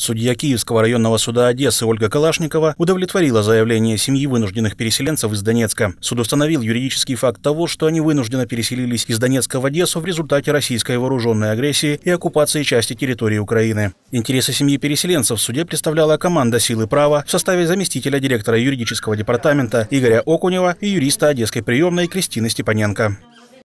Судья Киевского районного суда Одессы Ольга Калашникова удовлетворила заявление семьи вынужденных переселенцев из Донецка. Суд установил юридический факт того, что они вынужденно переселились из Донецка в Одессу в результате российской вооруженной агрессии и оккупации части территории Украины. Интересы семьи переселенцев в суде представляла команда «Силы права» в составе заместителя директора юридического департамента Игоря Окунева и юриста Одесской приемной Кристины Степаненко.